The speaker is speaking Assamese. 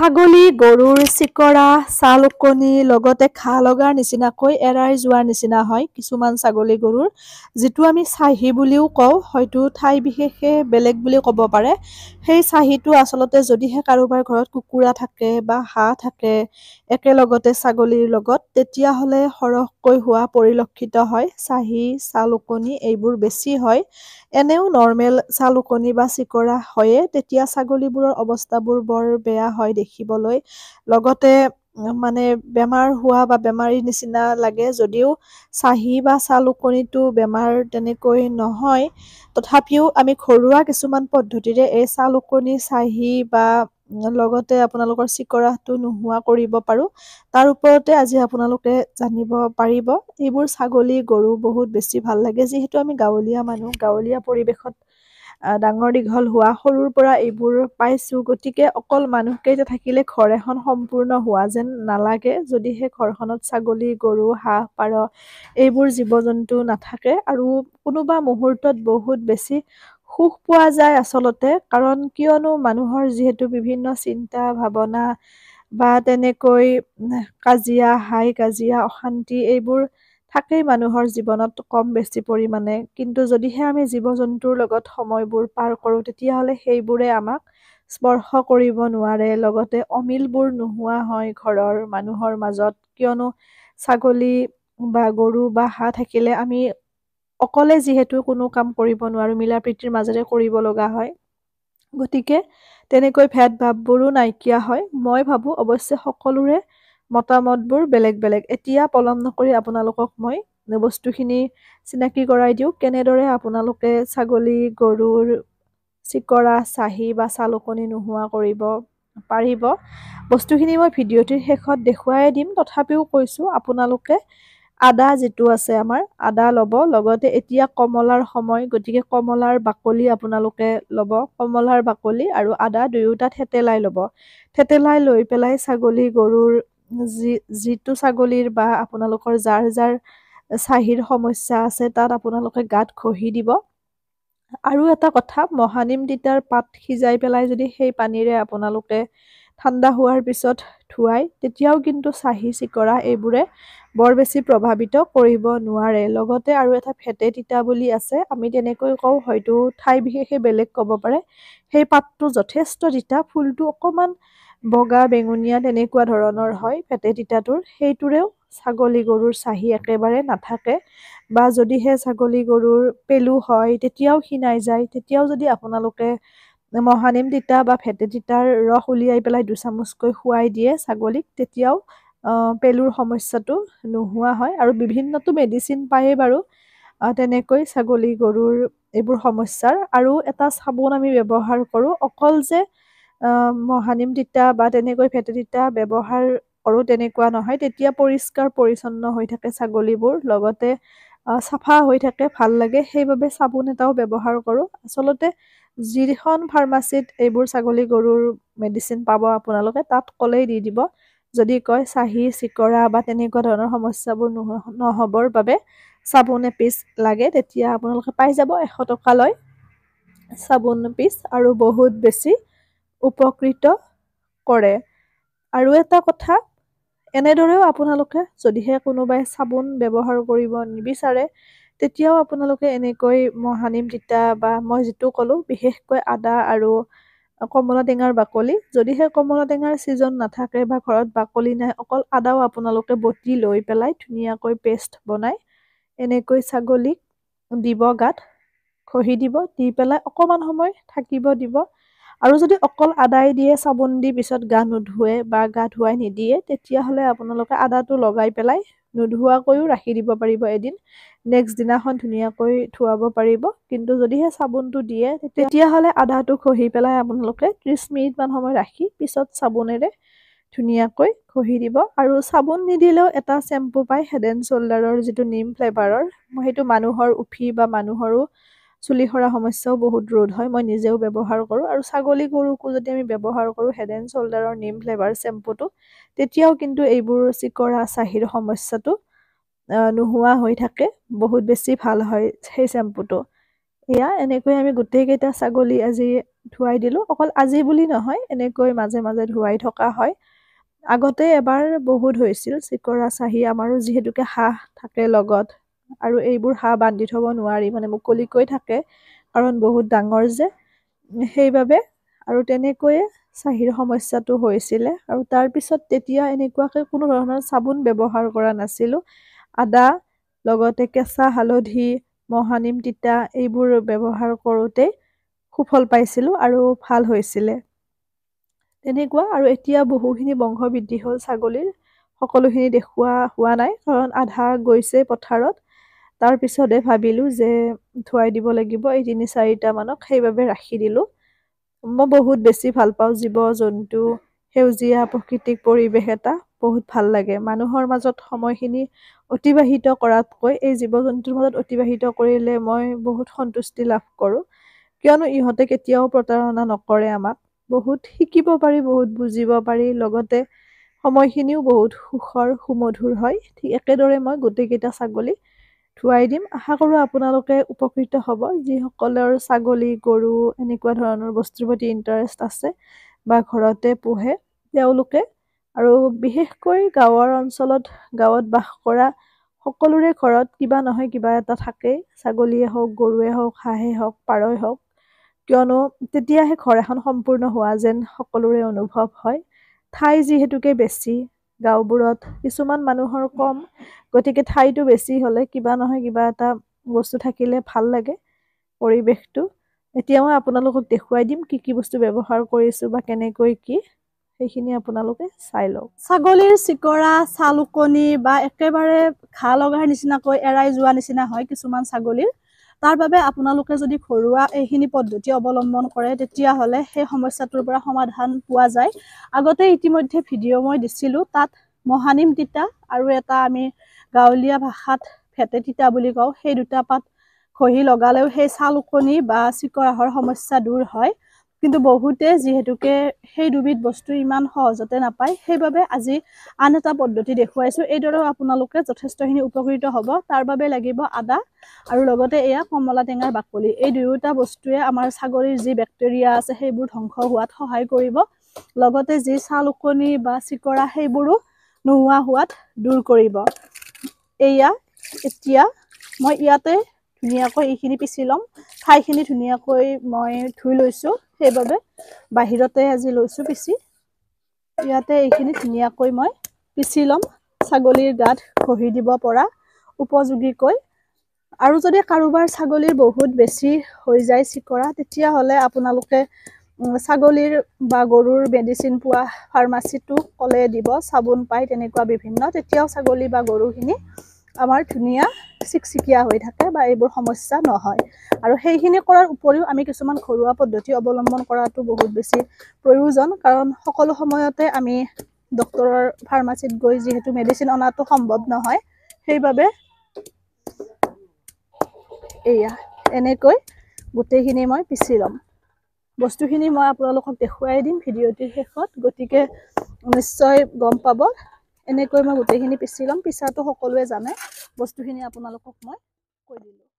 ছাগলী গৰুৰ চিকৰা ছালকণি লগতে খা লগাৰ নিচিনাকৈ এৰাই যোৱাৰ নিচিনা হয় কিছুমান ছাগলী গৰুৰ যিটো আমি চাহি বুলিও কওঁ হয়তো ঠাই বিশেষে বেলেগ বুলি ক'ব পাৰে সেই চাহিটো আচলতে যদিহে কাৰোবাৰ ঘৰত কুকুৰা থাকে বা হাঁহ থাকে একেলগতে ছাগলীৰ লগত তেতিয়াহ'লে সৰহকৈ হোৱা পৰিলক্ষিত হয় চাহি ছালুকণি এইবোৰ বেছি হয় এনেও নৰ্মেল ছালুকণি বা চিকৰা হয়েই তেতিয়া ছাগলীবোৰৰ অৱস্থাবোৰ বৰ বেয়া হয় দেখি দেখিবলৈ লগতে মানে বেমাৰ হোৱা বা বেমাৰীৰ নিচিনা লাগে যদিও চাহী বা চালুকনিটো বেমাৰ তেনেকৈ নহয় তথাপিও আমি ঘৰুৱা কিছুমান পদ্ধতিৰে এই চালুকনি চাহী বা লগতে আপোনালোকৰ চিকৰাহটো নোহোৱা কৰিব পাৰোঁ তাৰ ওপৰতে আজি আপোনালোকে জানিব পাৰিব এইবোৰ ছাগলী গৰু বহুত বেছি ভাল লাগে যিহেতু আমি গাঁৱলীয়া মানুহ গাঁৱলীয়া পৰিৱেশত ডাঙৰ দীঘল হোৱা সৰুৰ পৰা এইবোৰ পাইছোঁ গতিকে অকল মানুহকেইটা থাকিলে ঘৰ এখন সম্পূৰ্ণ হোৱা যেন নালাগে যদিহে ঘৰখনত ছাগলী গৰু হাঁহ পাৰ এইবোৰ জীৱ জন্তু নাথাকে আৰু কোনোবা মুহূৰ্তত বহুত বেছি সুখ পোৱা যায় আচলতে কাৰণ কিয়নো মানুহৰ যিহেতু বিভিন্ন চিন্তা ভাৱনা বা তেনেকৈ কাজিয়া হাই কাজিয়া অশান্তি এইবোৰ থাকেই মানুহৰ জীৱনত কম বেছি পৰিমাণে কিন্তু যদিহে আমি জীৱ জন্তুৰ লগত সময়বোৰ পাৰ কৰোঁ তেতিয়াহ'লে সেইবোৰে আমাক স্পৰ্শ কৰিব নোৱাৰে লগতে অমিলবোৰ নোহোৱা হয় ঘৰৰ মানুহৰ মাজত কিয়নো ছাগলী বা গৰু বা হাঁহ থাকিলে আমি অকলে যিহেতু কোনো কাম কৰিব নোৱাৰোঁ মিলা প্ৰীতিৰ মাজেৰে কৰিব লগা হয় গতিকে তেনেকৈ ভেদভাৱবোৰো নাইকিয়া হয় মই ভাবোঁ অৱশ্যে সকলোৰে মতামতবোৰ বেলেগ বেলেগ এতিয়া পলম নকৰি আপোনালোকক মই বস্তুখিনি চিনাকি কৰাই দিওঁ কেনেদৰে আপোনালোকে ছাগলী গৰুৰ চিকৰা চাহী বা চালুকনি নোহোৱা কৰিব পাৰিব বস্তুখিনি মই ভিডিঅ'টিৰ শেষত দেখুৱাই দিম তথাপিও কৈছোঁ আপোনালোকে আদা যিটো আছে আমাৰ আদা ল'ব লগতে এতিয়া কমলাৰ সময় গতিকে কমলাৰ বাকলি আপোনালোকে ল'ব কমলাৰ বাকলি আৰু আদা দুয়োটা থেতেলাই ল'ব থেতেলাই লৈ পেলাই ছাগলী গৰুৰ যি যিটো ছাগলীৰ বা আপোনালোকৰ যাৰ যাৰ চাহিৰ সমস্যা আছে তাত আপোনালোকে গাত ঘঁহি দিব আৰু এটা কথা মহানিম তিতাৰ পাত সিজাই পেলাই যদি সেই পানীৰে আপোনালোকে ঠাণ্ডা হোৱাৰ পিছত ধুৱাই তেতিয়াও কিন্তু চাহী চিকৰা এইবোৰে বৰ বেছি প্ৰভাৱিত কৰিব নোৱাৰে লগতে আৰু এটা ফেটে তিতা বুলি আছে আমি তেনেকৈ কওঁ হয়তো ঠাই বিশেষে বেলেগ ক'ব পাৰে সেই পাতটো যথেষ্ট তিতা ফুলটো অকণমান বগা বেঙুনীয়া তেনেকুৱা ধৰণৰ হয় পেটে তিতাটোৰ সেইটোৰেও ছাগলী গৰুৰ চাহি একেবাৰে নাথাকে বা যদিহে ছাগলী গৰুৰ পেলু হয় তেতিয়াও সি নাই যায় তেতিয়াও যদি আপোনালোকে মহানিম তিতা বা ফেটে তিতাৰ ৰস উলিয়াই পেলাই দুচামুচকৈ শুৱাই দিয়ে ছাগলীক তেতিয়াও পেলুৰ সমস্যাটো নোহোৱা হয় আৰু বিভিন্নটো মেডিচিন পায়েই বাৰু তেনেকৈ ছাগলী গৰুৰ এইবোৰ সমস্যাৰ আৰু এটা চাবোন আমি ব্যৱহাৰ কৰোঁ অকল যে মহানিম তিতা বা তেনেকৈ তিতা ব্যৱহাৰ কৰোঁ তেনেকুৱা নহয় তেতিয়া পৰিষ্কাৰ পৰিচ্ছন্ন হৈ থাকে ছাগলীবোৰ লগতে চাফা হৈ থাকে ভাল লাগে সেইবাবে চাবোন এটাও ব্যৱহাৰ কৰোঁ আচলতে যিখন ফাৰ্মাচীত এইবোৰ ছাগলী গৰুৰ মেডিচিন পাব আপোনালোকে তাত ক'লেই দি দিব যদি কয় চাহী চিকৰা বা তেনেকুৱা ধৰণৰ সমস্যাবোৰ নোহোৱা নহ'বৰ বাবে চাবোন এপিচ লাগে তেতিয়া আপোনালোকে পাই যাব এশ টকা লয় চাবোন পিচ আৰু বহুত বেছি উপকৃত কৰে আৰু এটা কথা এনেদৰেও আপোনালোকে যদিহে কোনোবাই চাবোন ব্যৱহাৰ কৰিব নিবিচাৰে তেতিয়াও আপোনালোকে এনেকৈ মহানিম তিতা বা মই যিটো ক'লোঁ বিশেষকৈ আদা আৰু কমলা টেঙাৰ বাকলি যদিহে কমলা টেঙাৰ ছিজন নাথাকে বা ঘৰত বাকলি নাই অকল আদাও আপোনালোকে বটি লৈ পেলাই ধুনীয়াকৈ পেষ্ট বনাই এনেকৈ ছাগলীক দিব গাত ঘঁহি দিব দি পেলাই অকণমান সময় থাকিব দিব আৰু যদি অকল আদাই দিয়ে চাবোন দি পিছত গা নুধুৱে বা গা ধুৱাই নিদিয়ে তেতিয়াহ'লে আপোনালোকে আদাটো লগাই পেলাই নুধুৱাকৈও ৰাখি দিব পাৰিব এদিন নেক্সট দিনাখন ধুনীয়াকৈ ধুৱাব পাৰিব কিন্তু যদিহে চাবোনটো দিয়ে তেতিয়াহ'লে আদাটো ঘঁহি পেলাই আপোনালোকে ত্ৰিছ মিনিটমান সময় ৰাখি পিছত চাবোনেৰে ধুনীয়াকৈ ঘঁহি দিব আৰু চাবোন নিদিলেও এটা চেম্পু পায় হেড এণ্ড শ্বল্ডাৰৰ যিটো নিম ফ্লেভাৰৰ মই সেইটো মানুহৰ উফি বা মানুহৰো চুলি সৰা সমস্যাও বহুত ৰোধ হয় মই নিজেও ব্যৱহাৰ কৰোঁ আৰু ছাগলী গৰুকো যদি আমি ব্যৱহাৰ কৰোঁ হেড এণ্ড শ্বল্ডাৰৰ নিম ফ্লেভাৰ চেম্পুটো তেতিয়াও কিন্তু এইবোৰ চিকৰা চাহিৰ সমস্যাটো নোহোৱা হৈ থাকে বহুত বেছি ভাল হয় সেই চেম্পুটো এয়া এনেকৈ আমি গোটেইকেইটা ছাগলী আজি ধুৱাই দিলোঁ অকল আজি বুলি নহয় এনেকৈ মাজে মাজে ধুৱাই থকা হয় আগতে এবাৰ বহুত হৈছিল চিকৰা চাহি আমাৰো যিহেতুকে হাঁহ থাকে লগত আৰু এইবোৰ হাঁহ বান্ধি থ'ব নোৱাৰি মানে মুকলিকৈ থাকে কাৰণ বহুত ডাঙৰ যে সেইবাবে আৰু তেনেকৈয়ে চাহিৰ সমস্যাটো হৈছিলে আৰু তাৰপিছত তেতিয়া এনেকুৱাকৈ কোনো ধৰণৰ চাবোন ব্যৱহাৰ কৰা নাছিলোঁ আদা লগতে কেঁচা হালধি মহানিম তিতা এইবোৰ ব্যৱহাৰ কৰোঁতেই সুফল পাইছিলোঁ আৰু ভাল হৈছিলে তেনেকুৱা আৰু এতিয়া বহুখিনি বংশ বৃদ্ধি হ'ল ছাগলীৰ সকলোখিনি দেখুওৱা হোৱা নাই কাৰণ আধা গৈছে পথাৰত তাৰপিছতে ভাবিলোঁ যে ধুৱাই দিব লাগিব এই তিনি চাৰিটামানক সেইবাবে ৰাখি দিলোঁ মই বহুত বেছি ভাল পাওঁ জীৱ জন্তু সেউজীয়া প্ৰকৃতিক পৰিৱেশ এটা বহুত ভাল লাগে মানুহৰ মাজত সময়খিনি অতিবাহিত কৰাতকৈ এই জীৱ জন্তুৰ মাজত অতিবাহিত কৰিলে মই বহুত সন্তুষ্টি লাভ কৰোঁ কিয়নো ইহঁতে কেতিয়াও প্ৰতাৰণা নকৰে আমাক বহুত শিকিব পাৰি বহুত বুজিব পাৰি লগতে সময়খিনিও বহুত সুখৰ সুমধুৰ হয় ঠিক একেদৰে মই গোটেইকেইটা ছাগলী ধুৱাই দিম আশা কৰোঁ আপোনালোকে উপকৃত হ'ব যিসকলৰ ছাগলী গৰু এনেকুৱা ধৰণৰ বস্তুৰ প্ৰতি ইণ্টাৰেষ্ট আছে বা ঘৰতে পোহে তেওঁলোকে আৰু বিশেষকৈ গাঁৱৰ অঞ্চলত গাঁৱত বাস কৰা সকলোৰে ঘৰত কিবা নহয় কিবা এটা থাকেই ছাগলীয়ে হওক গৰুৱে হওক হাঁহেই হওক পাৰই হওক কিয়নো তেতিয়াহে ঘৰ এখন সম্পূৰ্ণ হোৱা যেন সকলোৰে অনুভৱ হয় ঠাই যিহেতুকে বেছি গাঁওবোৰত কিছুমান মানুহৰ কম গতিকে ঠাইটো বেছি হ'লে কিবা নহয় কিবা এটা বস্তু থাকিলে ভাল লাগে পৰিৱেশটো এতিয়া মই আপোনালোকক দেখুৱাই দিম কি কি বস্তু ব্যৱহাৰ কৰিছোঁ বা কেনেকৈ কি সেইখিনি আপোনালোকে চাই লওক ছাগলীৰ চিকৰা চালুকনি বা একেবাৰে ঘাঁহ লগাৰ নিচিনাকৈ এৰাই যোৱা নিচিনা হয় কিছুমান ছাগলীৰ তাৰ বাবে আপোনালোকে যদি ঘৰুৱা এইখিনি পদ্ধতি অৱলম্বন কৰে তেতিয়াহ'লে সেই সমস্যাটোৰ পৰা সমাধান পোৱা যায় আগতে ইতিমধ্যে ভিডিঅ' মই দিছিলোঁ তাত মহানিম তিতা আৰু এটা আমি গাঁৱলীয়া ভাষাত ফেটে তিতা বুলি কওঁ সেই দুটা পাত ঘঁহি লগালেও সেই চাল ওকণি বা চিকৰাহৰ সমস্যা দূৰ হয় কিন্তু বহুতে যিহেতুকে সেই দুবিধ বস্তু ইমান সহজতে নাপায় সেইবাবে আজি আন এটা পদ্ধতি দেখুৱাইছোঁ এইদৰেও আপোনালোকে যথেষ্টখিনি উপকৃত হ'ব তাৰ বাবে লাগিব আদা আৰু লগতে এয়া কমলা টেঙাৰ বাকলি এই দুয়োটা বস্তুৱে আমাৰ ছাগলীৰ যি বেক্টেৰিয়া আছে সেইবোৰ ধ্বংস হোৱাত সহায় কৰিব লগতে যি ছাল ওকণি বা চিকৰা সেইবোৰো নোহোৱা হোৱাত দূৰ কৰিব এয়া এতিয়া মই ইয়াতে ধুনীয়াকৈ এইখিনি পিচি ল'ম ঠাইখিনি ধুনীয়াকৈ মই ধুই লৈছোঁ সেইবাবে বাহিৰতে আজি লৈছোঁ পিচি ইয়াতে এইখিনি ধুনীয়াকৈ মই পিচি ল'ম ছাগলীৰ গাত ঘঁহি দিব পৰা উপযোগীকৈ আৰু যদি কাৰোবাৰ ছাগলীৰ বহুত বেছি হৈ যায় চিকৰা তেতিয়াহ'লে আপোনালোকে ছাগলীৰ বা গৰুৰ মেডিচিন পোৱা ফাৰ্মাচীটো ক'লে দিব চাবোন পায় তেনেকুৱা বিভিন্ন তেতিয়াও ছাগলী বা গৰুখিনি আমাৰ ধুনীয়া চিকচিকীয়া হৈ থাকে বা এইবোৰ সমস্যা নহয় আৰু সেইখিনি কৰাৰ উপৰিও আমি কিছুমান ঘৰুৱা পদ্ধতি অৱলম্বন কৰাটো বহুত বেছি প্ৰয়োজন কাৰণ সকলো সময়তে আমি ডক্তৰৰ ফাৰ্মাচীত গৈ যিহেতু মেডিচিন অনাটো সম্ভৱ নহয় সেইবাবে এয়া এনেকৈ গোটেইখিনি মই পিচি ল'ম বস্তুখিনি মই আপোনালোকক দেখুৱাই দিম ভিডিঅ'টিৰ শেষত গতিকে নিশ্চয় গম পাব এনেকৈ মই গোটেইখিনি পিচি ল'ম পিচাটো সকলোৱে জানে বস্তুখিনি আপোনালোকক মই কৈ দিলোঁ